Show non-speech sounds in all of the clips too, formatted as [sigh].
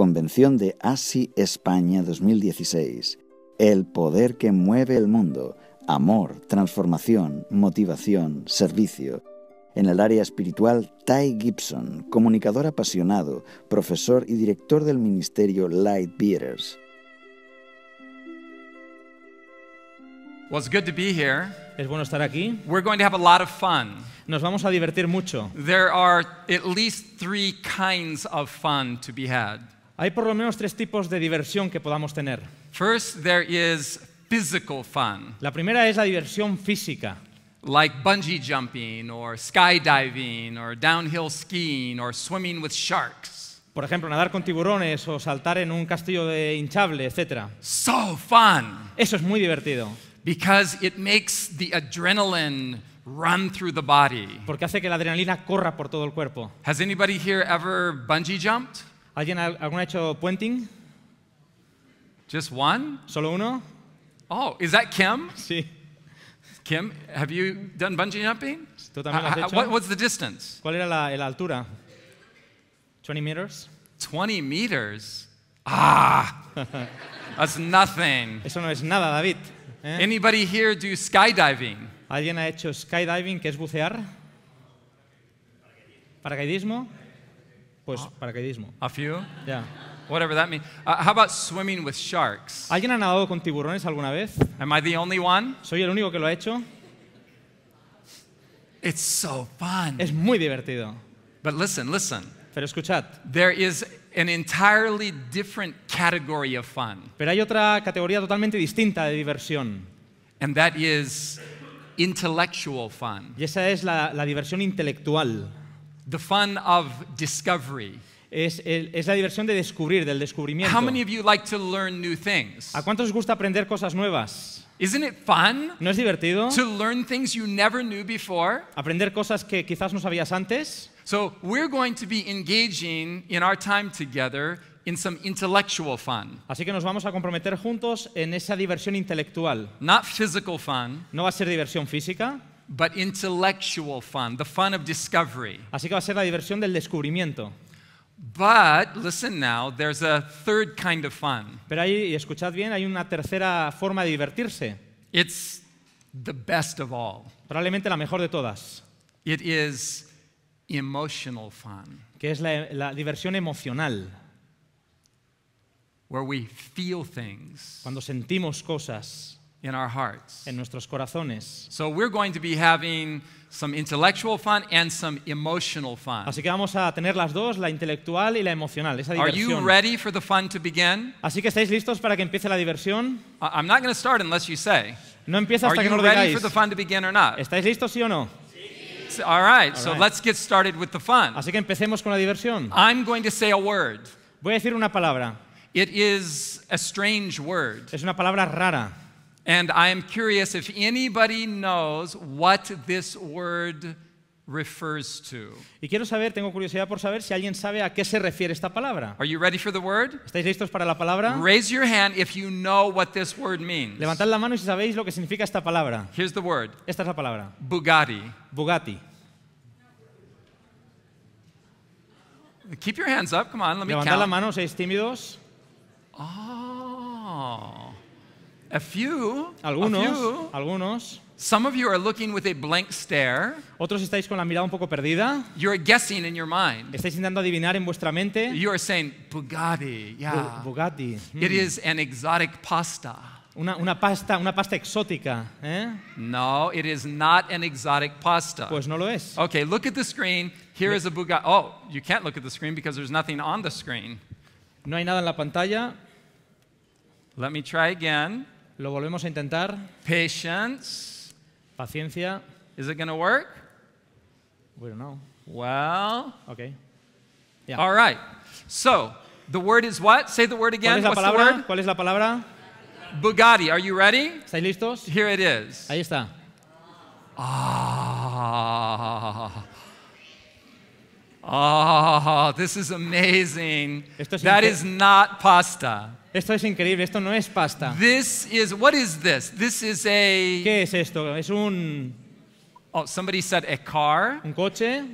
Convención de ASI España 2016. El poder que mueve el mundo. Amor, transformación, motivación, servicio. En el área espiritual, Ty Gibson, comunicador apasionado, profesor y director del ministerio Light Beaters. Es bueno estar aquí. Nos vamos a divertir mucho. There are at least three kinds of fun to be had. Hay por lo menos tres tipos de diversión que podamos tener. First, there is physical fun, La primera es la diversión física, like bungee jumping or skydiving or downhill skiing or swimming with sharks. por ejemplo, nadar con tiburones o saltar en un castillo de hinchable, etc. So fun Eso es muy divertido, because it makes the adrenaline run through the body. porque hace que la adrenalina corra por todo el cuerpo. Has anybody here ever bungee jumped? ¿Alguien alguna ha hecho puenting? Just one? ¿Solo uno? Oh, is that Kim? Sí. Kim, have you done bungee jumping? ¿Tú también uh, has uh, hecho? What, what's the distance? ¿Cuál era la, la altura? 20 meters? 20 meters? Ah, [laughs] that's nothing. Eso no es nada, David. ¿Eh? Anybody here do skydiving? ¿Alguien ha hecho skydiving, que es bucear? ¿Paracaidismo? Pues paracaidismo. A few? Yeah. Whatever that means. Uh, how about swimming with sharks? ¿Alguien ha nadado con tiburones alguna vez? Am I the only one? ¿Soy el único que lo ha hecho? It's so fun. Es muy divertido. But listen, listen. Pero escuchad. There is an entirely different category of fun. Pero hay otra categoría totalmente distinta de diversión. And that is intellectual fun. Y esa es la, la diversión intelectual the fun of discovery. Es, el, es, la diversión de descubrir, del descubrimiento. How many of you like to learn new things? ¿A cuántos os gusta aprender cosas nuevas? Isn't it fun ¿No es divertido? To learn things you never knew before? Aprender cosas que quizás no sabías antes. So we're going to be engaging in our time together in some intellectual fun. Así que nos vamos a comprometer juntos en esa diversión intelectual. Not physical fun. No va a ser diversión física. but intellectual fun, the fun of discovery. Así que va a ser la diversión del descubrimiento. But listen now, there's a third kind of fun. Pero ahí, escuchad bien, hay una tercera forma de divertirse. It's the best of all. Probablemente la mejor de todas. It is emotional fun. Que es la, la diversión emocional. Where we feel things. Cuando sentimos cosas. in our hearts. En nuestros corazones. So we're going to be having some intellectual fun and some emotional fun. Así que vamos a tener las dos, la intelectual y la emocional, esa diversión. Are you ready for the fun to begin? Así que estáis listos para que empiece la diversión? I- am not going to start unless you say. No empieza Are hasta que you no lo ready for the fun to begin or not? ¿Estáis listos sí o no? S- All right, so let's get started with the fun. Así que empecemos con la diversión. I'm going to say a word. Voy a decir una palabra. It is a strange word. Es una palabra rara. And I am curious if anybody knows what this word refers to. Y quiero saber, tengo curiosidad por saber si alguien sabe a qué se refiere esta palabra. Are you ready for the word? ¿Estáis listos para la palabra? Raise your hand if you know what this word means. Levantad la mano si sabéis lo que significa esta palabra. Here's the word. Esta es la palabra. Bugatti. Bugatti. Keep your hands up. Come on, let me Levantad count. la mano, tímidos. Oh. A few, algunos, a few, algunos. Some of you are looking with a blank stare. Otros estáis con la mirada un poco perdida. You're guessing in your mind. Estáis intentando adivinar en vuestra mente. You are saying Bugatti, yeah. Bu Bugatti. Mm. It is an exotic pasta. Una, una pasta, una pasta exótica, ¿eh? No, it is not an exotic pasta. Pues no lo es. Okay, look at the screen. Here is a Bugatti. Oh, you can't look at the screen because there's nothing on the screen. No hay nada en la pantalla. Let me try again. Lo volvemos a intentar. Patience. Paciencia. Is it going to work? We don't know. Well. Okay. Yeah. All right. So, the word is what? Say the word again. ¿Cuál es la palabra? ¿Cuál es la palabra? Bugatti. Are you ready? ¿Estáis listos? Here it is. Ahí está. Ah. Ah, this is amazing. Es that is not pasta. Esto es increíble, esto no es pasta. This is what is this? This is a ¿Qué es esto? Es un Oh, somebody said a car. un coche.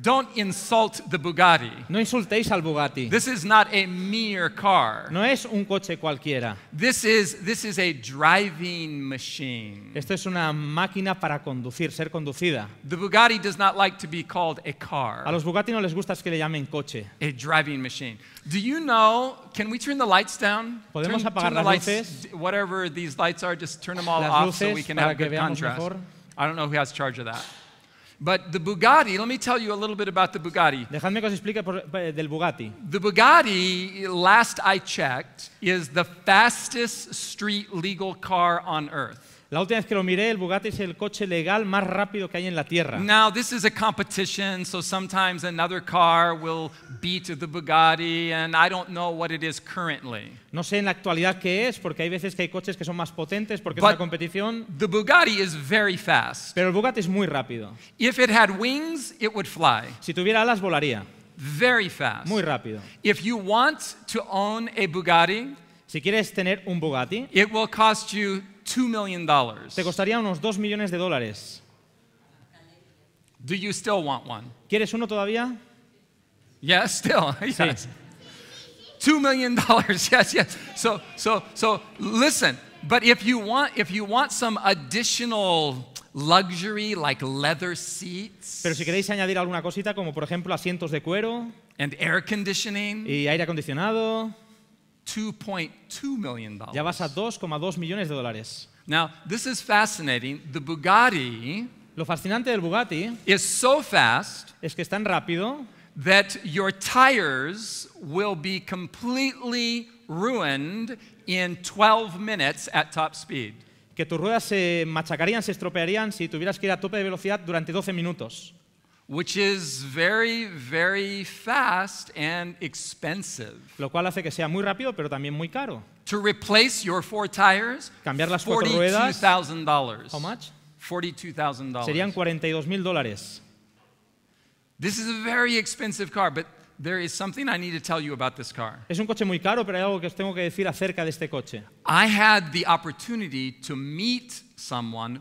Don't insult the Bugatti. No insultéis al Bugatti. This is not a mere car. No es un coche cualquiera. This is this is a driving machine. Esto es una máquina para conducir, ser conducida. The Bugatti does not like to be called a car. A los Bugatti no les gusta que le llamen coche. A driving machine. Do you know? Can we turn the lights down? Podemos turn, apagar turn las luces. Whatever these lights are, just turn them all las off so we can have good contrast. Mejor. I don't know who has charge of that. But the Bugatti, let me tell you a little bit about the Bugatti. que os explique por, eh, del Bugatti. The Bugatti, last I checked, is the fastest street legal car on earth. La última vez que lo miré, el Bugatti es el coche legal más rápido que hay en la tierra. Now, this is a competition, so sometimes another car will beat the Bugatti, and I don't know what it is currently. No sé en la actualidad qué es, porque hay veces que hay coches que son más potentes porque es una competición. The Bugatti is very fast. Pero el Bugatti es muy rápido. If it had wings, it would fly. Si tuviera alas, volaría. Very fast. Muy rápido. If you want to own a Bugatti, Si quieres tener un Bugatti, it will cost you $2 million. Te costaría unos dos millones de dólares. Do you still want one? ¿Quieres uno todavía? Yes, still. [laughs] Yes. Sí. Two million dollars. [laughs] Yes, yes. So, so, so. Listen, but if you want, if you want some additional luxury like leather seats. Pero si queréis añadir alguna cosita, como por ejemplo asientos de cuero. And air conditioning. Y aire acondicionado. Ya vas a 2,2 millones de dólares. Now, this is fascinating. The Bugatti Lo fascinante del Bugatti is so fast es que es tan rápido that your tires will be completely ruined in 12 minutes at top speed. que tus ruedas se machacarían, se estropearían si tuvieras que ir a tope de velocidad durante 12 minutos. which is very, very fast and expensive. Lo cual hace que sea muy rápido, pero también muy caro. To replace your four tires, cambiar las cuatro ruedas, $42,000. How much? $42,000. Serían 42.000 dólares. This is a very expensive car, but there is something I need to tell you about this car. Es un coche muy caro, pero hay algo que os tengo que decir acerca de este coche. I had the opportunity to meet someone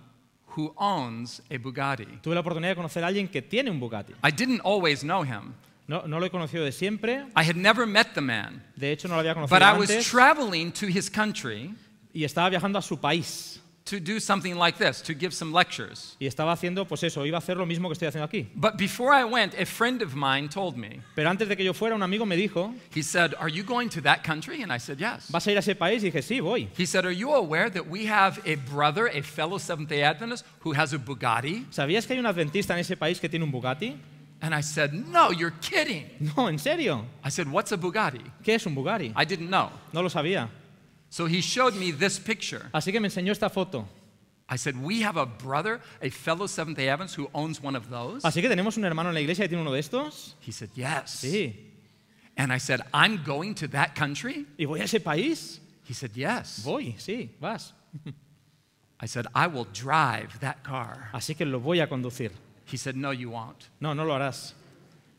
Tuve la oportunidad de conocer a alguien que tiene un Bugatti. I didn't always know him. No, lo he conocido de siempre. I had never met the man. De hecho, no lo había conocido But antes. I was traveling to his country. Y estaba viajando a su país. to do something like this, to give some lectures. Y estaba haciendo, pues eso, iba a hacer lo mismo que estoy haciendo aquí. But before I went, a friend of mine told me. Pero antes de que yo fuera, un amigo me dijo. He said, "Are you going to that country?" And I said, "Yes." ¿Vas a ir a ese país? Y dije, sí, voy. He said, "Are you aware that we have a brother, a fellow Seventh-day Adventist, who has a Bugatti?" ¿Sabías que hay un adventista en ese país que tiene un Bugatti? And I said, "No, you're kidding." [laughs] No, en serio. I said, "What's a Bugatti?" ¿Qué es un Bugatti? I didn't know. No lo sabía. So he showed me this picture. Así que me enseñó esta foto. I said, we have a brother, a fellow Seventh-day Adventist who owns one of those. Así que tenemos un hermano en la iglesia que tiene uno de estos. He said, yes. Sí. And I said, I'm going to that country. Y voy a ese país. He said, yes. Voy, sí, vas. I said, I will drive that car. Así que lo voy a conducir. He said, no, you won't. No, no lo harás.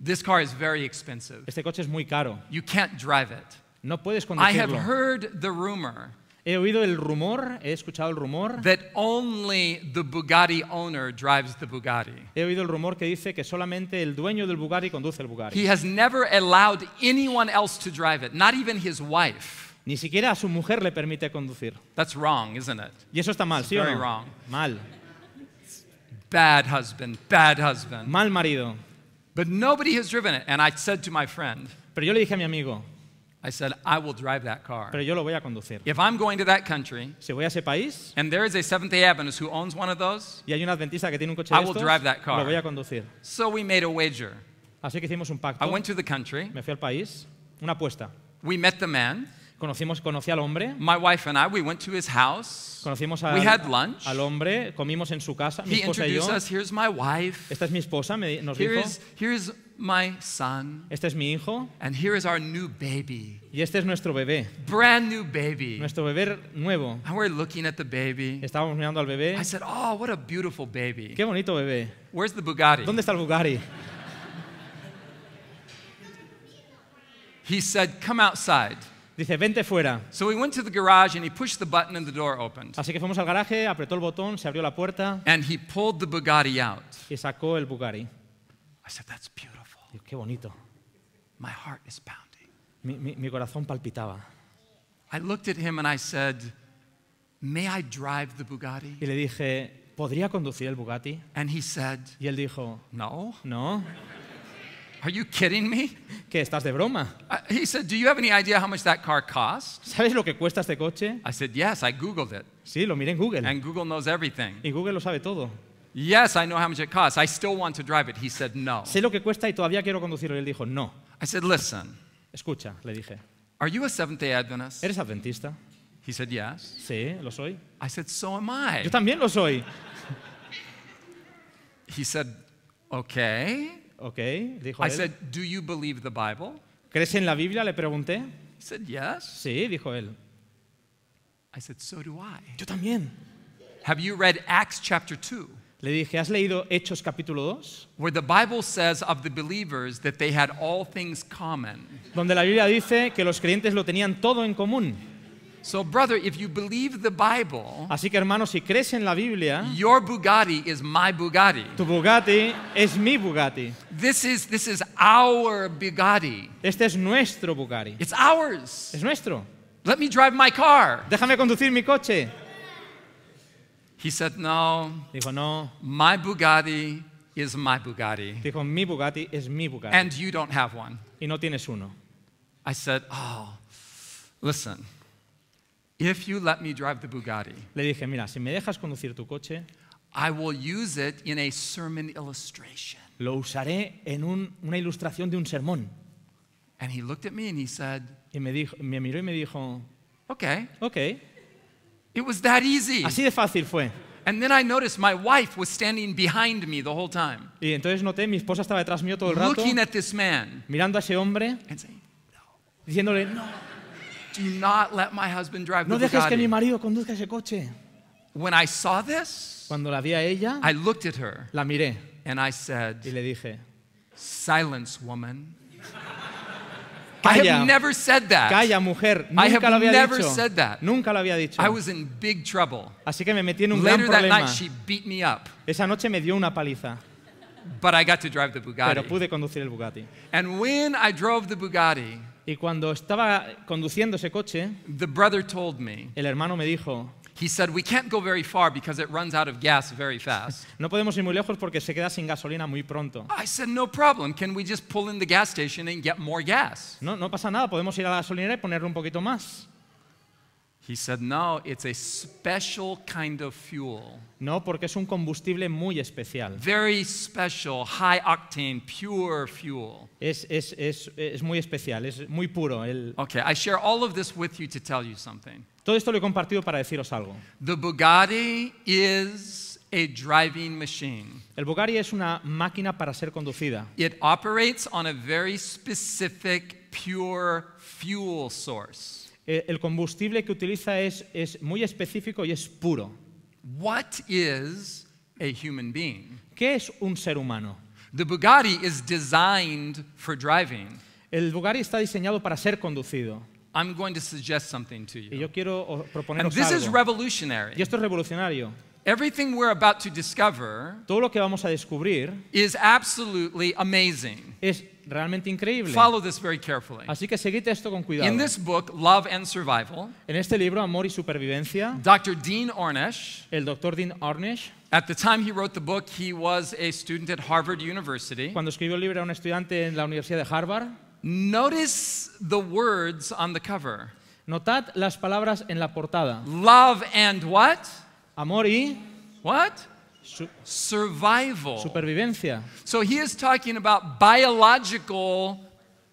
This car is very expensive. Este coche es muy caro. You can't drive it. No puedes I have heard the rumor He oído el rumor, he escuchado el rumor, that only the Bugatti owner drives the Bugatti. he oído el rumor que dice que solamente el dueño del Bugatti conduce el Bugatti. He has never allowed anyone else to drive it, not even his wife. Ni siquiera a su mujer le permite conducir. That's wrong, isn't it? Y eso está mal, ¿sí o very no? wrong. Mal. Bad husband, bad husband. Mal marido. But nobody has driven it. And I said to my friend, Pero yo le dije a mi amigo, I said, I will drive that car. Pero yo lo voy a conducir. If I'm going to that country, si voy a ese país, and there is a Seventh Day Adventist who owns one of those, y hay un adventista que tiene un coche I de estos, will drive that car. Lo voy a conducir. So we made a wager. Así que hicimos un pacto. I went to the country. Me fui al país. Una apuesta. We met the man. Conocimos, conocí al hombre. My wife and I, we went to his house. Conocimos al, we had lunch. al hombre, comimos en su casa. Mi He esposa y yo. introduced us. Here's my wife. Esta es mi esposa, me, nos dijo. Here's, here's my son. Este es mi hijo. And here is our new baby. Y este es nuestro bebé. Brand new baby. Nuestro bebé nuevo. And we're looking at the baby. Estábamos mirando al bebé. I said, "Oh, what a beautiful baby." Qué bonito bebé. Where's the Bugatti? ¿Dónde está el Bugatti? he said, "Come outside." Dice, vente fuera. So we went to the garage and he pushed the button and the door opened. Así que fuimos al garaje, apretó el botón, se abrió la puerta. And he pulled the Bugatti out. Y sacó el Bugatti. I said, "That's beautiful." Digo, qué bonito. My heart is pounding. Mi, mi, mi corazón palpitaba. I looked at him and I said, "May I drive the Bugatti?" Y le dije, ¿podría conducir el Bugatti? And he said, Y él dijo, "No." No. Are you kidding me? ¿Qué estás de broma? I- uh, he said, "Do you have any idea how much that car costs?" ¿Sabes lo que cuesta este coche? I said, "Yes, I googled it." Sí, lo miré en Google. And Google knows everything. Y Google lo sabe todo. Yes, I know how much it costs. I still want to drive it. He said no. Sé lo que cuesta y todavía quiero conducirlo. Y él dijo, no. I said, listen. Escucha, le dije. Are you a Seventh-day Adventist? ¿Eres adventista? He said, yes. Sí, lo soy. I said, so am I. Yo también lo soy. [laughs] He said, okay. Okay, dijo I él. said, do you believe the Bible? ¿Crees en la Biblia? Le pregunté. He said, yes. Sí, dijo él. I said, so do I. Yo también. Have you read Acts chapter 2? Le dije, ¿has leído Hechos capítulo 2? Where the Bible says of the believers that they had all things common. Donde la Biblia dice que los creyentes lo tenían todo en común. So brother, if you believe the Bible, así que hermano, si crees en la Biblia, your Bugatti is my Bugatti. Tu Bugatti es mi Bugatti. This is this is our Bugatti. Este es nuestro Bugatti. It's ours. Es nuestro. Let me drive my car. Déjame conducir mi coche. He said, no. Dijo, no. My Bugatti is my Bugatti. Dijo, mi Bugatti es mi Bugatti. And you don't have one. Y no tienes uno. I said, oh, listen. If you let me drive the Bugatti. Le dije, mira, si me dejas conducir tu coche. I will use it in a sermon illustration. Lo usaré en un, una ilustración de un sermón. And he looked at me and he said, y me, dijo, me miró y me dijo, okay. Okay. It was that easy. Así de fácil fue. And then I noticed my wife was standing behind me the whole time. Y entonces noté mi esposa estaba detrás mío todo el rato. Looking at this man. Mirando a ese hombre. And saying, no. Diciéndole, no. Do not let my husband drive no the dejes Bugatti. que mi marido conduzca ese coche. When I saw this, Cuando la vi a ella, I looked at her. La miré. And I said, y le dije, silence, woman. Calla. I have never said that. Calla, mujer. Nunca I have lo había never dicho. said that. Nunca lo había dicho. I was in big trouble. Así que me metí en un Later gran problema. That night, she beat me up. Esa noche me dio una paliza. But I got to drive the Bugatti. Pero pude conducir el Bugatti. And when I drove the Bugatti, y cuando estaba conduciendo ese coche, the brother told me, el hermano me dijo, he said, we can't go very far because it runs out of gas very fast. [laughs] No podemos ir muy lejos porque se queda sin gasolina muy pronto. I said, no problem. Can we just pull in the gas station and get more gas? No, no pasa nada. Podemos ir a la gasolinera y ponerle un poquito más. He said, no, it's a special kind of fuel. No, porque es un combustible muy especial. Very special, high octane, pure fuel. Es, es, es, es muy especial, es muy puro. El... Okay, I share all of this with you to tell you something. Todo esto lo he compartido para deciros algo. The Bugatti is a driving machine. El Bugatti es una máquina para ser conducida. It operates on a very specific pure fuel source. E, el combustible que utiliza es, muy específico y es puro. What is a human being? ¿Qué es un ser humano? The Bugatti is designed for driving. El Bugatti está diseñado para ser conducido. I'm going to suggest something to you. Y yo quiero proponeros and this algo. is revolutionary. Y esto es revolucionario. Everything we're about to discover Todo lo que vamos a descubrir is absolutely amazing. Es realmente increíble. Follow this very carefully. Así que seguid esto con cuidado. In this book, Love and Survival, en este libro, Amor y Supervivencia, Dr. Dean Ornish, el doctor Dean Ornish, at the time he wrote the book, he was a student at Harvard University. Cuando escribió el libro era un estudiante en la Universidad de Harvard. Notice the words on the cover. Notad las palabras en la portada. Love and what? Amor y what? Su survival. Supervivencia. So he is talking about biological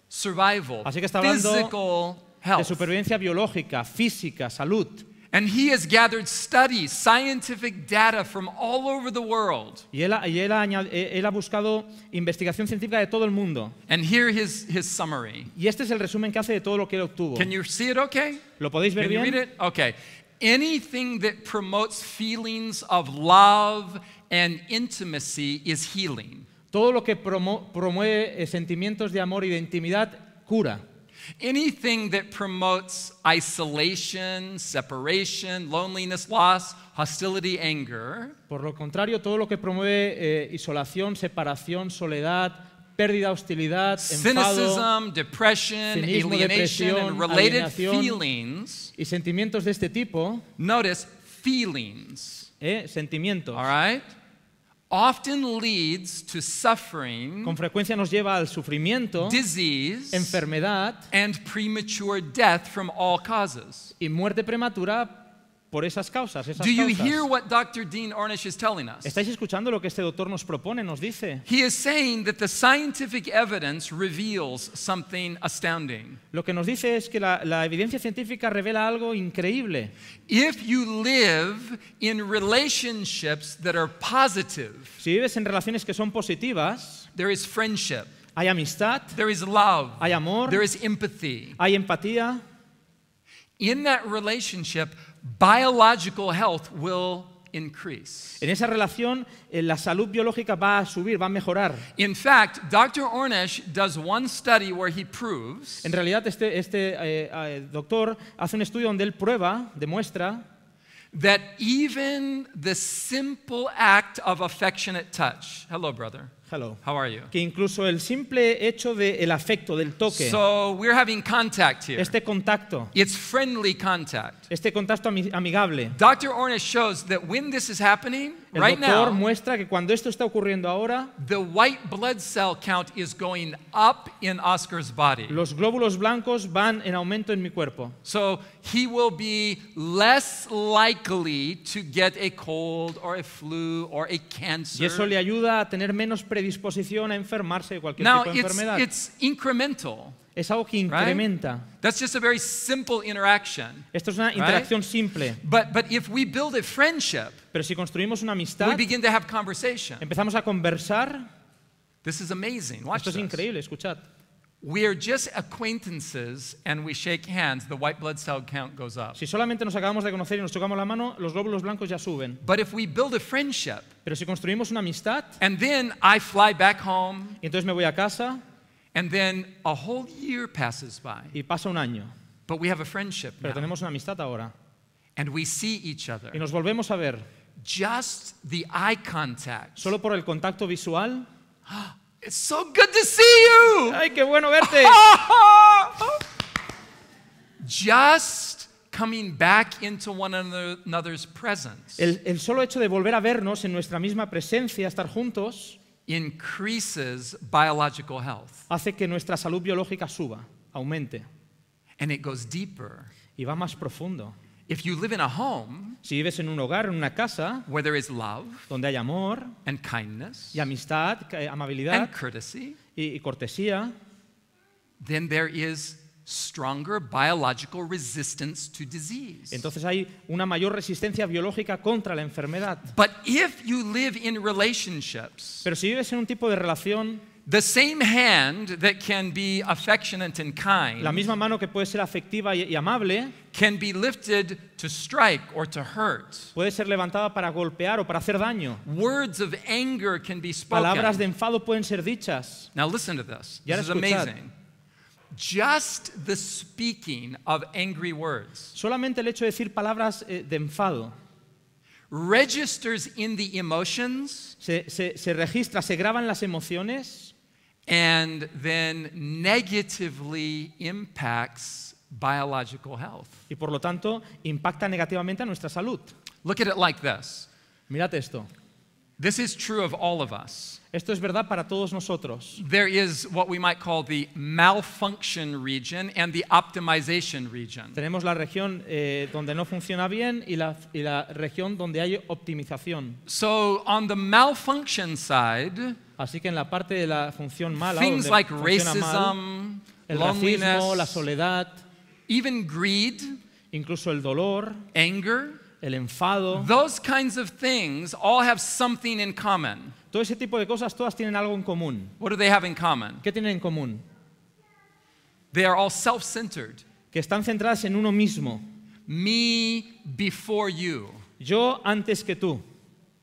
survival. Así que está hablando physical health. de supervivencia biológica, física, salud. And he has gathered studies, scientific data from all over the world. Y él, ha, buscado investigación científica de todo el mundo. And here is his, summary. Y este es el resumen que hace de todo lo que él obtuvo. Can you see it okay? ¿Lo podéis ver Can bien? You read it? Okay. Anything that promotes feelings of love and intimacy is healing. Todo lo que promueve eh, sentimientos de amor y de intimidad cura. Anything that promotes isolation, separation, loneliness, loss, hostility, anger. Por lo contrario, todo lo que promueve eh, isolación, separación, soledad, pérdida, hostilidad, enfado, cynicism, depression, cinismo, alienation, and related feelings. Y sentimientos de este tipo. Notice feelings. Eh, sentimientos. All right? often leads to suffering, con frecuencia nos lleva al sufrimiento, disease, enfermedad and premature death from all causes. y muerte prematura por esas causas. Esas Do you causas. hear what Dr. Dean Ornish is telling us? ¿Estáis escuchando lo que este doctor nos propone, nos dice? He is saying that the scientific evidence reveals something astounding. Lo que nos dice es que la, la evidencia científica revela algo increíble. If you live in relationships that are positive, si vives en relaciones que son positivas, there is friendship. Hay amistad. There is love. Hay amor. There is empathy. Hay empatía. In that relationship, biological health will increase. En esa relación, eh, la salud biológica va a subir, va a mejorar. In fact, Dr. Ornish does one study where he proves En realidad, este, este eh, eh, doctor hace un estudio donde él prueba, demuestra that even the simple act of affectionate touch. Hello, brother. Hello. How are you? Que incluso el simple hecho de el afecto, del toque, So we're having contact here. este contacto, It's friendly contact. este contacto amigable, Dr. Ornish shows that when this is happening, el right doctor now, muestra que cuando esto está ocurriendo ahora, the white blood cell count is going up in Oscar's body. los glóbulos blancos van en aumento en mi cuerpo. So he will be less likely to get a cold or a flu or a cancer. Y eso le ayuda a tener menos predisposición a enfermarse de cualquier Now, tipo de enfermedad. Now It's incremental. Es algo que incrementa. Right? That's just a very simple interaction. Esto es una interacción right? simple. But, but if we build a friendship, pero si construimos una amistad, we begin to have conversation. Empezamos a conversar. This is amazing. Watch Esto es increíble, escuchad. We are just acquaintances and we shake hands, the white blood cell count goes up. Si solamente nos acabamos de conocer y nos chocamos la mano, los glóbulos blancos ya suben. But if we build a friendship, pero si construimos una amistad, and then I fly back home, y entonces me voy a casa, and then a whole year passes by. Y pasa un año. But we have a friendship Pero now. tenemos una amistad ahora. And we see each other. Y nos volvemos a ver. Just the eye contact. Solo por el contacto visual. [gasps] It's so good to see you. Ay, qué bueno verte. [laughs] Just coming back into one another's presence. El, el solo hecho de volver a vernos en nuestra misma presencia, estar juntos, increases biological health. hace que nuestra salud biológica suba, aumente. And it goes deeper. Y va más profundo. If you live in a home, si vives en un hogar, en una casa, where there is love, donde hay amor, and kindness, y amistad, amabilidad, and courtesy, y, y cortesía, then there is stronger biological resistance to disease. Entonces hay una mayor resistencia biológica contra la enfermedad. But if you live in relationships, pero si vives en un tipo de relación the same hand that can be affectionate and kind, la misma mano que puede ser afectiva y, y amable, can be lifted to strike or to hurt. Puede ser levantada para golpear o para hacer daño. Words of anger can be spoken. Palabras de enfado pueden ser dichas. Now listen to this. Ya this is escuchad. amazing. Just the speaking of angry words. Solamente el hecho de decir palabras eh, de enfado. Registers in the emotions. Se, se, se registra, se graban las emociones. And then negatively impacts biological health. Y por lo tanto, impacta negativamente a nuestra salud. Look at it like this. Mirad esto. This is true of all of us. Esto es verdad para todos nosotros. There is what we might call the malfunction region and the optimization region. Tenemos la región eh, donde no funciona bien y la, y la región donde hay optimización. So on the malfunction side, así que en la parte de la función mala, things donde like racism, mal, el racismo, la soledad, even greed, incluso el dolor, anger, el enfado, those kinds of things all have something in common. Todo ese tipo de cosas todas tienen algo en común. What do they have in common? ¿Qué tienen en común? They are all self-centered. Que están centradas en uno mismo. Me before you. Yo antes que tú.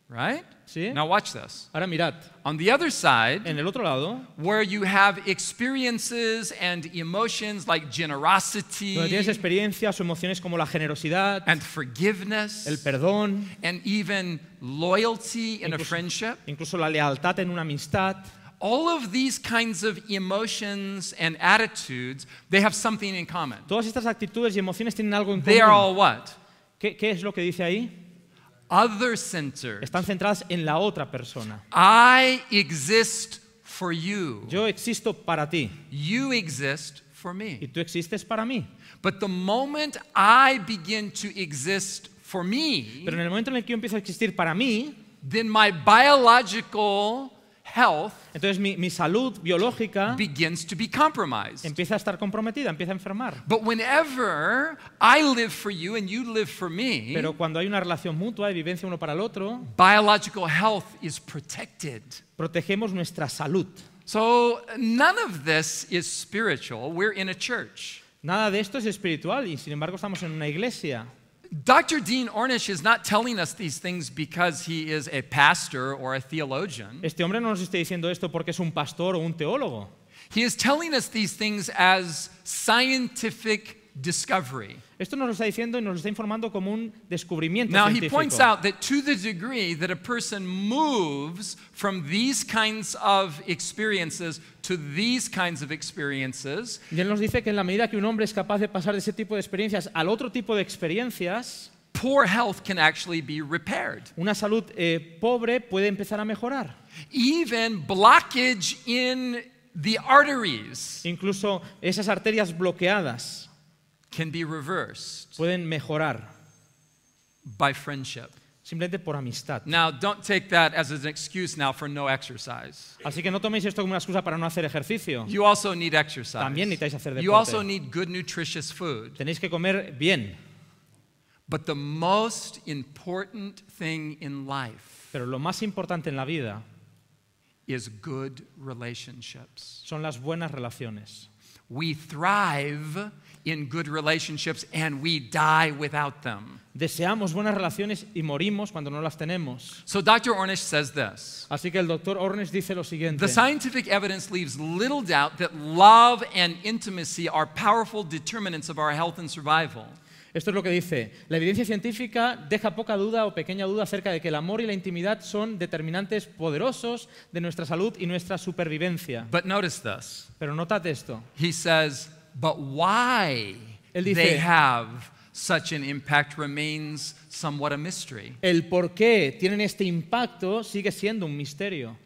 Right? ¿Sí? Now watch this. Ahora mirad. On the other side, en el otro lado, where you have experiences and emotions like generosity, tienes experiencias o emociones como la generosidad, and forgiveness, el perdón, and even loyalty in incluso, a friendship, incluso la lealtad en una amistad. all of these kinds of emotions and attitudes, they have something in common. Todas estas actitudes y emociones tienen algo en común. They are all what? ¿Qué, qué es lo que dice ahí? other centered. Están centradas en la otra persona. I exist for you. Yo existo para ti. You exist for me. Y tú existes para mí. But the moment I begin to exist for me, pero en el momento en el que yo empiezo a existir para mí, then my biological Entonces mi, salud biológica begins empieza a estar comprometida, empieza a enfermar. Pero cuando hay una relación mutua, y vivencia uno para el otro, biological health is protected. protegemos nuestra salud. So none of this is spiritual. We're in a church. Nada de esto es espiritual y sin embargo estamos en una iglesia. Dr. Dean Ornish is not telling us these things because he is a pastor or a theologian. Este hombre no nos está diciendo esto porque es un pastor o un teólogo. He is telling us these things as scientific discovery. Esto nos lo está diciendo y nos lo está informando como un descubrimiento científico. Y él nos dice que en la medida que un hombre es capaz de pasar de ese tipo de experiencias al otro tipo de experiencias, poor health can be Una salud eh, pobre puede empezar a mejorar. Even blockage arteries. Incluso esas arterias bloqueadas. can be reversed pueden mejorar by friendship. Simplemente por amistad. Now, don't take that as an excuse now for no exercise. Así que no toméis esto como una excusa para no hacer ejercicio. You also need exercise. También necesitáis hacer deporte. You also need good nutritious food. Tenéis que comer bien. But the most important thing in life Pero lo más importante en la vida is good relationships. Son las buenas relaciones. We thrive in good relationships and we die without them. Deseamos buenas relaciones y morimos cuando no las tenemos. So Dr. Ornish says this. Así que el doctor Ornish dice lo siguiente. The scientific evidence leaves little doubt that love and intimacy are powerful determinants of our health and survival. Esto es lo que dice. La evidencia científica deja poca duda o pequeña duda acerca de que el amor y la intimidad son determinantes poderosos de nuestra salud y nuestra supervivencia. But notice this. Pero notad esto. He says but why dice, they have such an impact remains somewhat a mystery. El por qué tienen este impacto sigue siendo un misterio.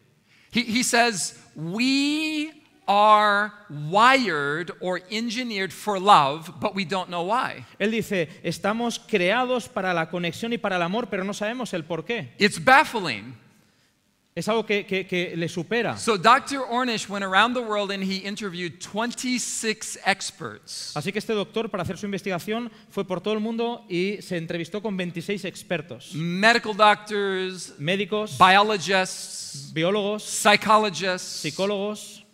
He, he says, we are wired or engineered for love, but we don't know why. Él dice, estamos creados para la conexión y para el amor, pero no sabemos el por qué. It's baffling. Es algo que, le supera. Así que este doctor para hacer su investigación fue por todo el mundo y se entrevistó con 26 expertos. médicos, biologists, biólogos, psychologists, psicólogos.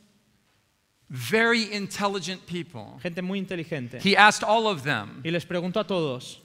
Very intelligent people. Gente muy inteligente. He asked all of them. Y les preguntó a todos.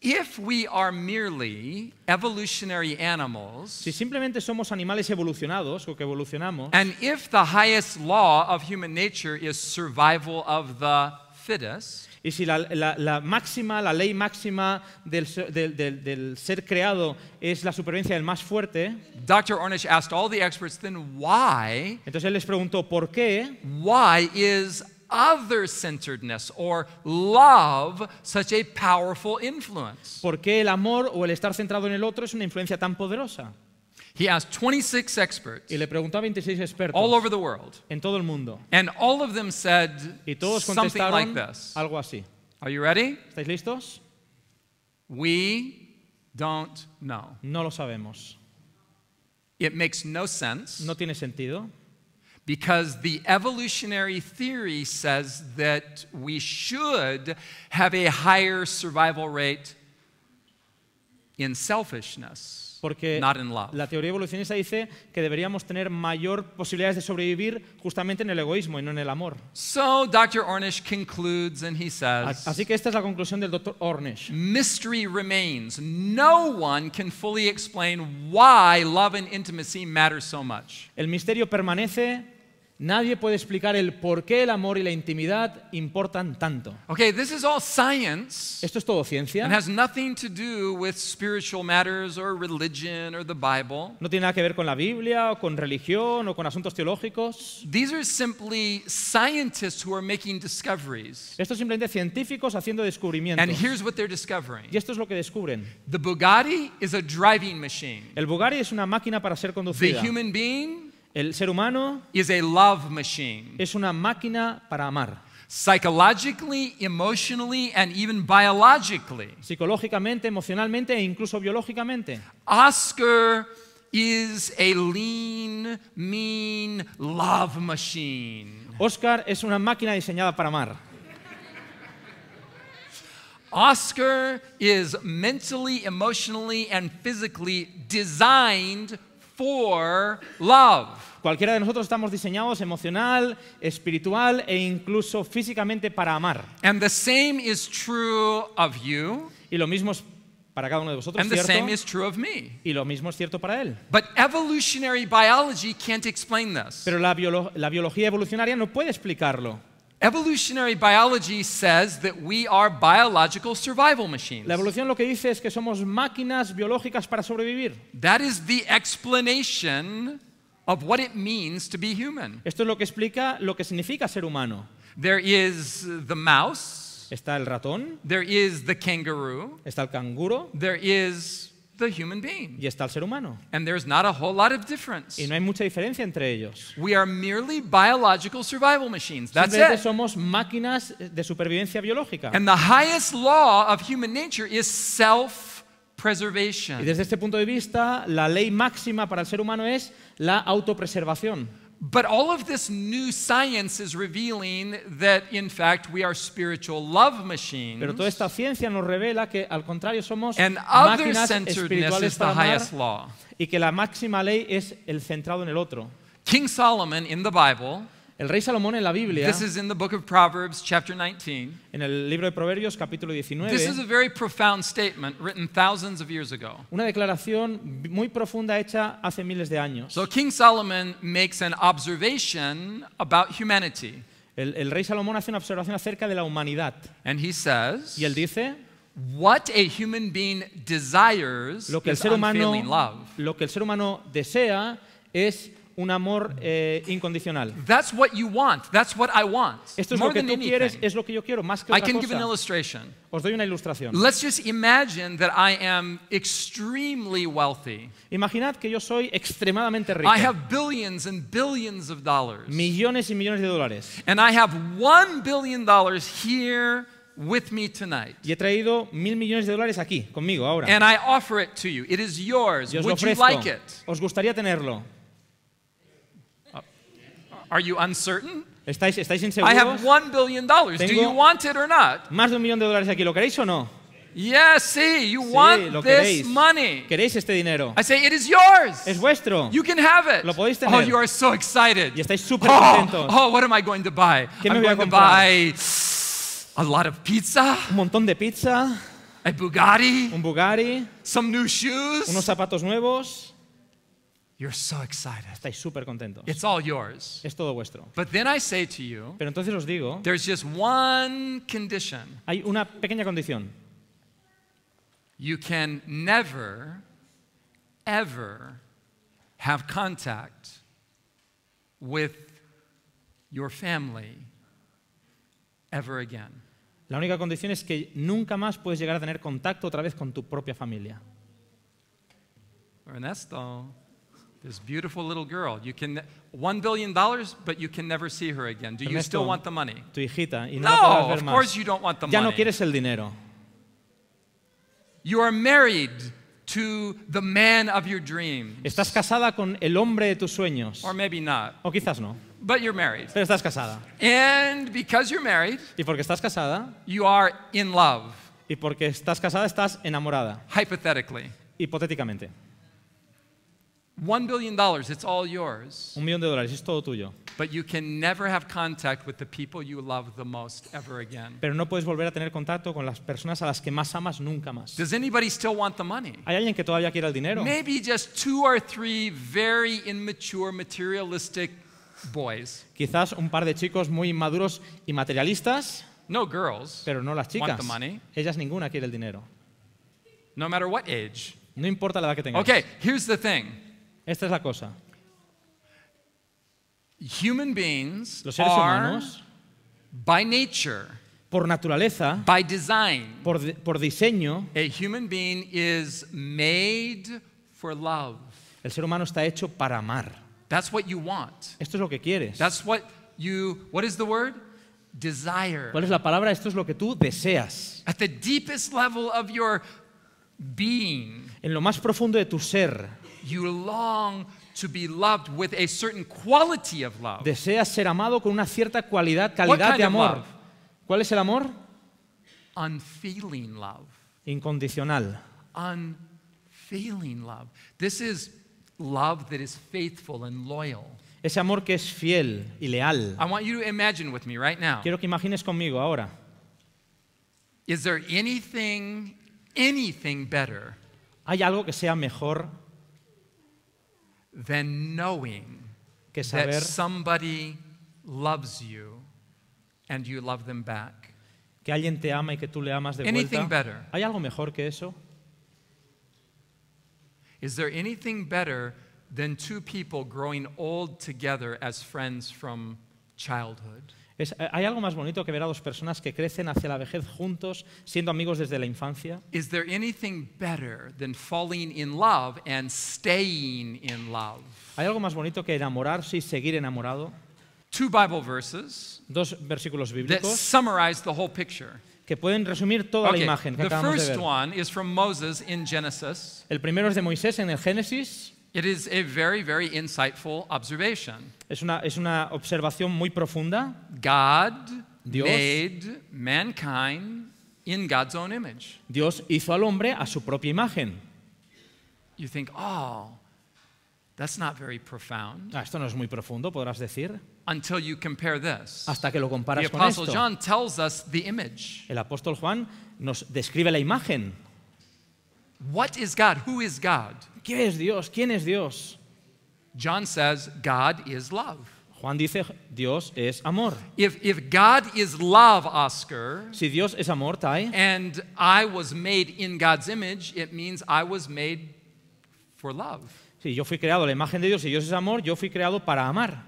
If we are merely evolutionary animals, si simplemente somos animales evolucionados o que evolucionamos, and if the highest law of human nature is survival of the fittest, y si la, la, la máxima, la ley máxima del, del, del, del, ser creado es la supervivencia del más fuerte, Dr. Ornish asked all the experts, then why? Entonces él les preguntó por qué. Why is other centeredness or love such a powerful influence? ¿Por qué el amor o el estar centrado en el otro es una influencia tan poderosa? He asked 26 experts y le preguntó a 26 expertos all over the world. En todo el mundo. And all of them said y todos something like this. Algo así. Are you ready? ¿Estáis listos? We don't know. No lo sabemos. It makes no sense. No tiene sentido because the evolutionary theory says that we should have a higher survival rate in selfishness. Porque not in love. la teoría evolucionista dice que deberíamos tener mayor posibilidades de sobrevivir justamente en el egoísmo y no en el amor. So Dr. Ornish concludes and he says, Así que esta es la conclusión del Dr. Ornish. Mystery remains. No one can fully explain why love and intimacy matter so much. El misterio permanece Nadie puede explicar el por qué el amor y la intimidad importan tanto. is science. Esto es todo ciencia. nothing No tiene nada que ver con la Biblia o con religión o con asuntos teológicos. These are simply are making discoveries. Esto simplemente científicos haciendo descubrimientos. Y esto es lo que descubren. The is a driving machine. El Bugatti es una máquina para ser conducida. The human being el ser humano is a love machine. es una máquina para amar. Psychologically, emotionally, and even biologically. Psicológicamente, emocionalmente e incluso biológicamente. Oscar is a lean, mean love machine. Oscar es una máquina diseñada para amar. Oscar is mentally, emotionally, and physically designed for love. Cualquiera de nosotros estamos diseñados emocional, espiritual e incluso físicamente para amar. And the same is true of you. Y lo mismo es para cada uno de vosotros, And the ¿cierto? same is true of me. Y lo mismo es cierto para él. But evolutionary biology can't explain this. Pero la biología evolucionaria no puede explicarlo. Evolutionary biology says that we are biological survival machines. La evolución lo que dice es que somos máquinas biológicas para sobrevivir. That is the explanation of what it means to be human. Esto es lo que explica lo que significa ser humano. There is the mouse. Está el ratón. There is the kangaroo. Está el canguro. There is the human being. Y está el ser humano. And there's not a whole lot of difference. Y no hay mucha diferencia entre ellos. We are merely biological survival machines. That's it. somos máquinas de supervivencia biológica. And the highest law of human nature is self preservation. Y desde este punto de vista, la ley máxima para el ser humano es la autopreservación. But all of this new science is revealing that in fact we are spiritual love machines. Pero toda esta ciencia nos revela que al contrario somos and máquinas espirituales is para the amar, law. y que la máxima ley es el centrado en el otro. King Solomon in the Bible El rey Salomón en la Biblia. This is in the book of Proverbs, chapter 19. En el libro de Proverbios, capítulo 19. This is a very profound statement written thousands of years ago. Una declaración muy profunda hecha hace miles de años. So King Solomon makes an observation about humanity. El, el rey Salomón hace una observación acerca de la humanidad. And he says. Y él dice. What a human being desires lo que el ser humano, love. Lo que el ser humano desea es un amor eh, incondicional. That's what you want. That's what I want. Esto es More lo que tú anything. quieres, es lo que yo quiero, más que I otra can give an cosa. illustration. Os doy una ilustración. Let's just imagine that I am extremely wealthy. Imaginad que yo soy extremadamente rico. I have billions and billions of dollars. Millones y millones de dólares. And I have one billion dollars here with me tonight. Y he traído mil millones de dólares aquí conmigo ahora. And I offer it to you. It is yours. Would you like it? Os gustaría tenerlo. Are you uncertain? ¿Estáis, estáis inseguros? I have one billion dollars. Do you want it or not? Más de un millón de dólares aquí. ¿Lo queréis o no? Yes, sí, you sí, want lo this money. Queréis este dinero. I say it is yours. Es vuestro. You can have it. Lo podéis oh, tener. Oh, you are so excited. Y estáis súper oh, contentos. Oh, what am I going to buy? ¿Qué I'm me voy going a comprar? to buy a lot of pizza. Un montón de pizza. A Bugatti. Un Bugatti. Some new shoes. Unos zapatos nuevos. You're so excited. Estáis súper contentos. It's all yours. Es todo vuestro. But then I say to you, Pero entonces os digo, there's just one condition. Hay una pequeña condición. You can never, ever have contact with your family ever again. La única condición es que nunca más puedes llegar a tener contacto otra vez con tu propia familia. Ernesto. This beautiful little girl. You can one billion dollars, but you can never see her again. Do you still want the money? Tu hijita y no, no of course you don't want the ya money. no quieres el dinero. You are married to the man of your dreams. Estás casada con el hombre de tus sueños. Or maybe not. O quizás no. But you're married. Pero estás casada. And because you're married, y porque estás casada, you are in love. Y porque estás casada, estás enamorada. Hypothetically. Hipotéticamente. One billion dollars, it's all yours. Un millón de dólares, es todo tuyo. But you can never have contact with the people you love the most ever again. Pero no puedes volver a tener contacto con las personas a las que más amas nunca más. Does anybody still want the money? Hay alguien que todavía quiere el dinero. Maybe just two or three very immature, materialistic boys. Quizás un par de chicos muy inmaduros y materialistas. No girls. Pero no las chicas. Want the money. Ellas ninguna quiere el dinero. No matter what age. No importa la edad que tengas. Okay, here's the thing. Esta es la cosa. Human beings Los seres are, humanos, by nature, por naturaleza, by design, por, por diseño, a human being is made for love. El ser humano está hecho para amar. That's what you want. Esto es lo que quieres. That's what you. What is the word? Desire. ¿Cuál es la palabra? Esto es lo que tú deseas. At the deepest level of your being. En lo más profundo de tu ser. You long to be loved with a certain quality of love. Deseas ser amado con una cierta cualidad, calidad de amor. ¿Cuál es el amor? Unfeeling love. Incondicional. Unfeeling love. This is love that is faithful and loyal. Ese amor que es fiel y leal. I want you to imagine with me right now. Quiero que imagines conmigo ahora. Is there anything anything better? ¿Hay algo que sea mejor than knowing que saber that somebody loves you and you love them back. que alguien te ama y que tú le amas de Anything vuelta. Better? ¿Hay algo mejor que eso? Is there anything better than two people growing old together as friends from childhood? Eh, ¿Hay algo más bonito que ver a dos personas que crecen hacia la vejez juntos, siendo amigos desde la infancia? ¿Hay algo más bonito que enamorarse y seguir enamorado? dos versículos bíblicos que pueden resumir toda la imagen que acabamos El primero es de Moisés en el Génesis. It is a very, very insightful observation. Es una, es una observación muy profunda. God Dios, made mankind in God's own image. Dios hizo al hombre a su propia imagen. You think, oh, that's not very profound. Ah, esto no es muy profundo, podrás decir. Until you compare this. Hasta que lo comparas the con Apostle esto. John tells us the image. El apóstol Juan nos describe la imagen. What is God? Who is God? ¿Qué es Dios? ¿Quién es Dios? John says God is love. Juan dice Dios es amor. If, if God is love, Oscar, si Dios es amor, Tai, and I was made in God's image, it means I was made for love. Si yo fui creado a la imagen de Dios y si Dios es amor, yo fui creado para amar.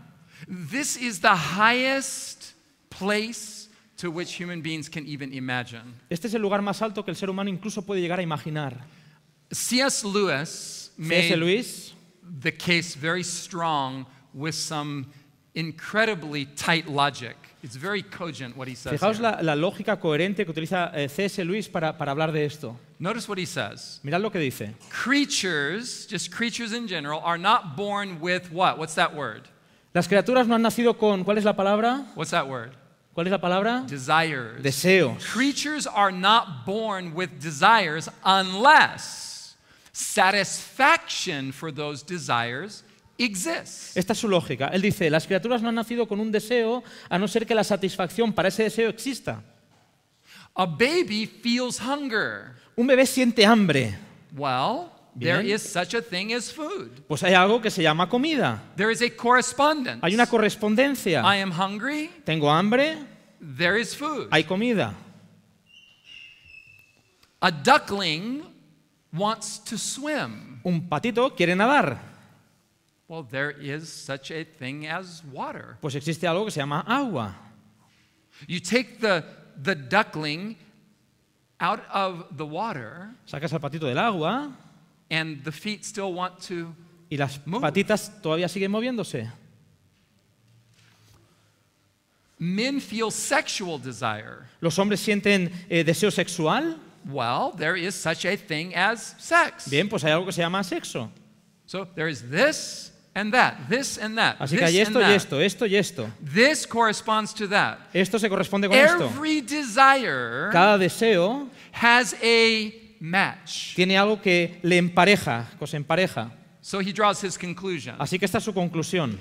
This is the highest place to which human beings can even imagine. Este es el lugar más alto que el ser humano incluso puede llegar a imaginar. C.S. Lewis made Lewis. the case very strong with some incredibly tight logic. It's very cogent what he says. Fijaos la, la, lógica coherente que utiliza eh, C.S. Lewis para, para hablar de esto. Notice what he says. Mirad lo que dice. Creatures, just creatures in general, are not born with what? What's that word? Las criaturas no han nacido con ¿cuál es la palabra? What's that word? ¿Cuál es la palabra? Desires. Deseos. Creatures are not born with desires unless Satisfaction for those desires exists. Esta es su lógica. Él dice, las criaturas no han nacido con un deseo a no ser que la satisfacción para ese deseo exista. A baby feels Un bebé siente hambre. food. Pues hay algo que se llama comida. Hay una correspondencia. am hungry. Tengo hambre. There is food. Hay comida. A duckling wants to swim. Un patito quiere nadar. Well, there is such a thing as water. Pues existe algo que se llama agua. You take the, the duckling out of the water. Sacas al patito del agua. And the feet still want to y las patitas todavía siguen moviéndose. Men feel sexual desire. Los hombres sienten eh, deseo sexual. Well, there is such a thing as sex. Bien, pues hay algo que se llama sexo. So there is this and that, this and that. Así que hay esto y esto, esto y esto. This corresponds to that. Esto se corresponde con esto. Every desire Cada deseo has a match. tiene algo que le empareja, cosa empareja. So he draws his conclusion. Así que esta es su conclusión.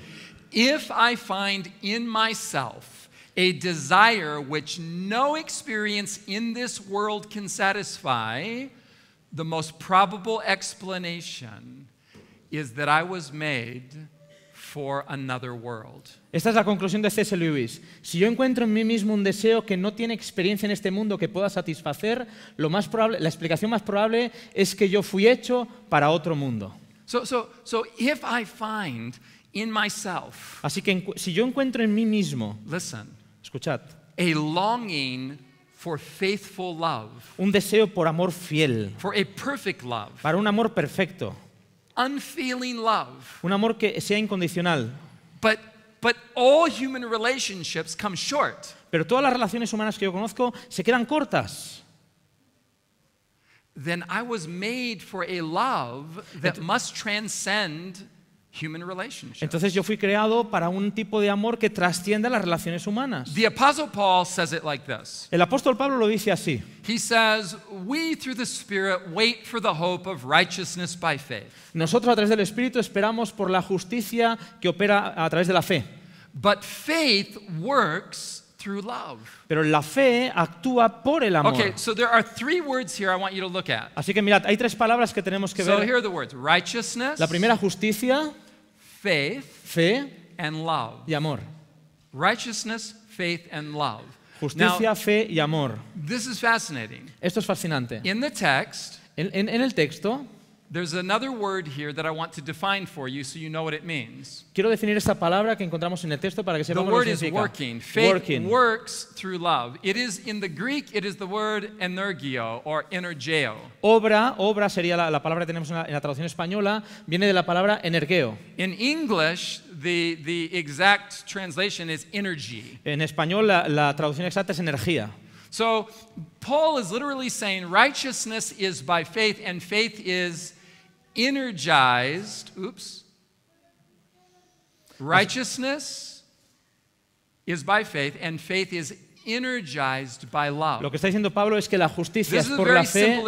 If I find in myself a desire which no experience in this world can satisfy, the most probable explanation is that I was made for another world. Esta es la conclusión de C.S. Lewis. Si yo encuentro en mí mismo un deseo que no tiene experiencia en este mundo que pueda satisfacer, lo más probable, la explicación más probable es que yo fui hecho para otro mundo. So, so, so if I find in myself, Así que si yo encuentro en mí mismo, listen, Escuchad. A longing for faithful love. Un deseo por amor fiel. For a perfect love. Para un amor perfecto. love. Un amor que sea incondicional. But but all human relationships come short. Pero todas las relaciones humanas que yo conozco se quedan cortas. Then I was made for a love that must transcend entonces yo fui creado para un tipo de amor que trasciende las relaciones humanas. El apóstol Pablo lo dice así. He says, "We through the Spirit wait for the hope of righteousness by faith." Nosotros a través del Espíritu esperamos por la justicia que opera a través de la fe. But faith works through love. Pero la fe actúa por el amor. Okay, so there are three words here I want you to look at. Así que mirad, hay tres palabras que tenemos que ver. So here are the words: righteousness. La primera justicia, faith, fe and love. Y amor. Righteousness, faith and love. Justicia, fe y amor. This is fascinating. Esto es fascinante. In the text, en, en, en el texto, There's another word here that I want to define for you so you know what it means. Quiero definir esta palabra que encontramos en el texto para que sepamos lo que significa. The word is working. Faith working. works through love. It is in the Greek it is the word energio or energeo. Obra, obra sería la, la palabra que tenemos en la, en la, traducción española, viene de la palabra energeo. In English the the exact translation is energy. En español la, la traducción exacta es energía. So Paul is literally saying righteousness is by faith and faith is energized, oops, righteousness is by faith, and faith is energized by love. Lo que está diciendo Pablo es que la justicia This es por la fe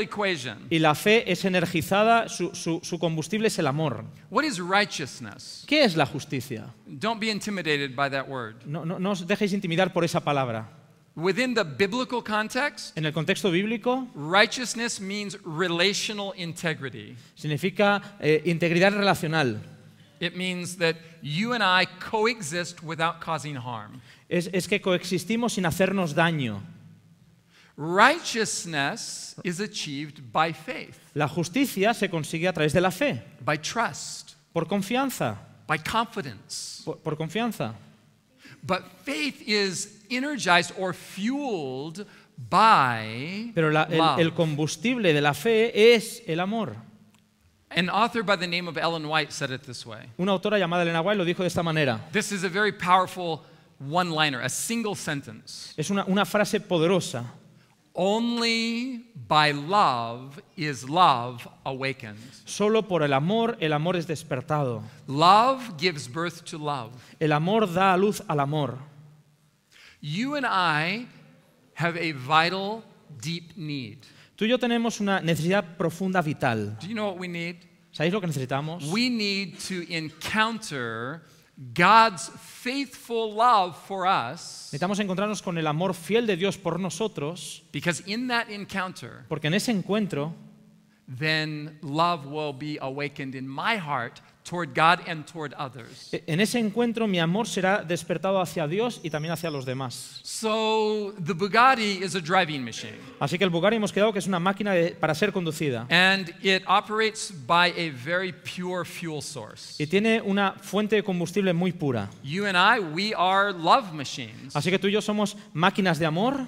y la fe es energizada, su, su, su combustible es el amor. What is righteousness? ¿Qué es la justicia? Don't be intimidated by that word. No, no, no os dejéis intimidar por esa palabra. Within the biblical context, en el contexto bíblico, righteousness means relational integrity. Significa eh, integridad relacional. It means that you and I coexist without causing harm. Es, es que coexistimos sin hacernos daño. Righteousness is achieved by faith. La justicia se consigue a través de la fe. By trust. Por confianza. By confidence. Por, por confianza. But faith is energized or fueled by Pero la, el, combustible de la fe es el amor. An author by the name of Ellen White said it this way. Una autora llamada Elena White lo dijo de esta manera. This is a very powerful one-liner, a single sentence. Es una, una frase poderosa. Only by love is love awakened. Solo por el amor el amor es despertado. Love gives birth to love. El amor da a luz al amor. You and I have a vital, deep need. Tú y yo tenemos una necesidad profunda vital. Do you know what we need? ¿Sabéis lo que necesitamos? We need to encounter God's faithful love for us. Necesitamos encontrarnos con el amor fiel de Dios por nosotros. Because in that encounter, porque en ese encuentro, then love will be awakened in my heart E, en ese encuentro mi amor será despertado hacia Dios y también hacia los demás. Así que el Bugatti hemos quedado que es una máquina para ser conducida. Y tiene una fuente de combustible muy pura. Así que tú y yo somos máquinas de amor.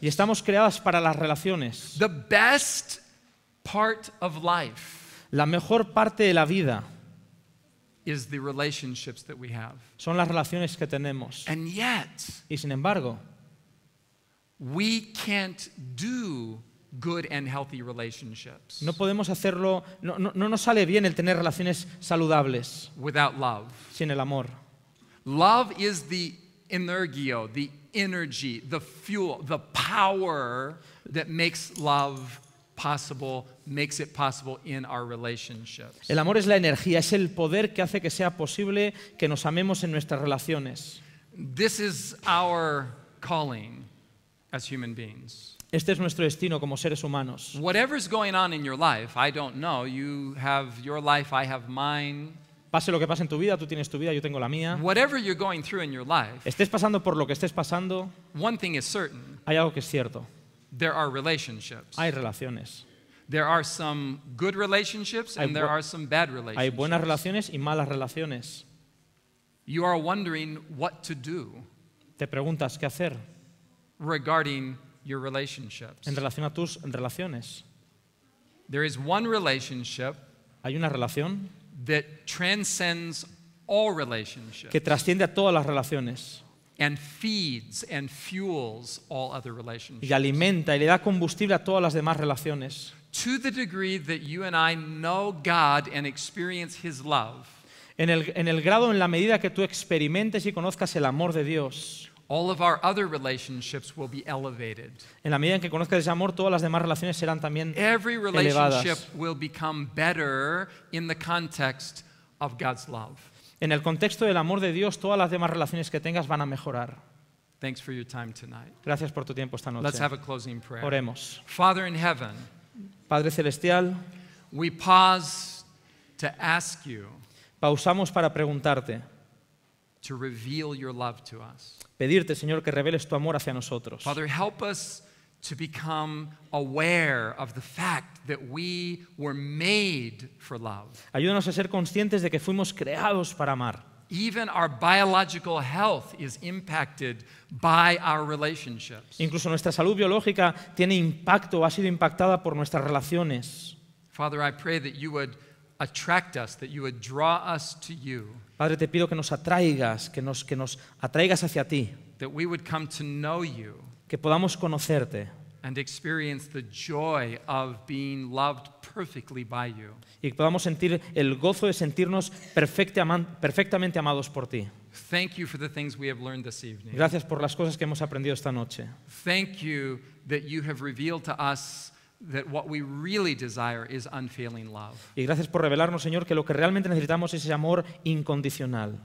Y estamos creadas para las relaciones. The best part of life. La mejor parte de la vida is the relationships that we have. son las relaciones que tenemos. And yet, y sin embargo, we can't do good and healthy relationships no podemos hacerlo, no, no, no nos sale bien el tener relaciones saludables without love. sin el amor. Love is the energio, the energy, the fuel, the power that makes love el amor es la energía, es el poder que hace que sea posible que nos amemos en nuestras relaciones. Este es nuestro destino como seres humanos. Pase lo que pase en tu vida, tú tienes tu vida, yo tengo la mía. Whatever you're going Estés pasando por lo que estés pasando, one thing is certain. hay algo que es cierto. there are relationships. Hay relaciones. There are some good relationships and there are some bad relationships. Hay buenas relaciones y malas relaciones. You are wondering what to do. Te preguntas qué hacer. Regarding your relationships. En relación a tus relaciones. There is one relationship. Hay una relación. That transcends all relationships. Que trasciende a todas las relaciones and feeds and fuels all other relationships. Y alimenta y le da combustible a todas las demás relaciones. To the degree that you and I know God and experience His love. En el, en el grado, en la medida que tú experimentes y conozcas el amor de Dios. All of our other relationships will be elevated. En la medida en que conozcas ese amor, todas las demás relaciones serán también Every relationship elevadas. will become better in the context of God's love. en el contexto del amor de Dios, todas las demás relaciones que tengas van a mejorar. Gracias por tu tiempo esta noche. Oremos. Padre celestial, we pausamos para preguntarte, pedirte, Señor, que reveles tu amor hacia nosotros. Father, help to become aware of the fact that we were made for love. Ayúdanos a ser conscientes de que fuimos creados para amar. Even our biological health is impacted by our relationships. Incluso nuestra salud biológica tiene impacto, ha sido impactada por nuestras relaciones. Father, I pray that you would attract us, that you would draw us to you. Padre, te pido que nos atraigas, que nos que nos atraigas hacia ti. That we would come to know you. que podamos conocerte y que podamos sentir el gozo de sentirnos perfectamente amados por ti. Gracias por las cosas que hemos aprendido esta noche. Y gracias por revelarnos, Señor, que lo que realmente necesitamos es ese amor incondicional.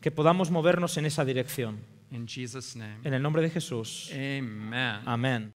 Que podamos movernos en esa dirección. In Jesus name. En el nombre de Jesús. Amen. Amén.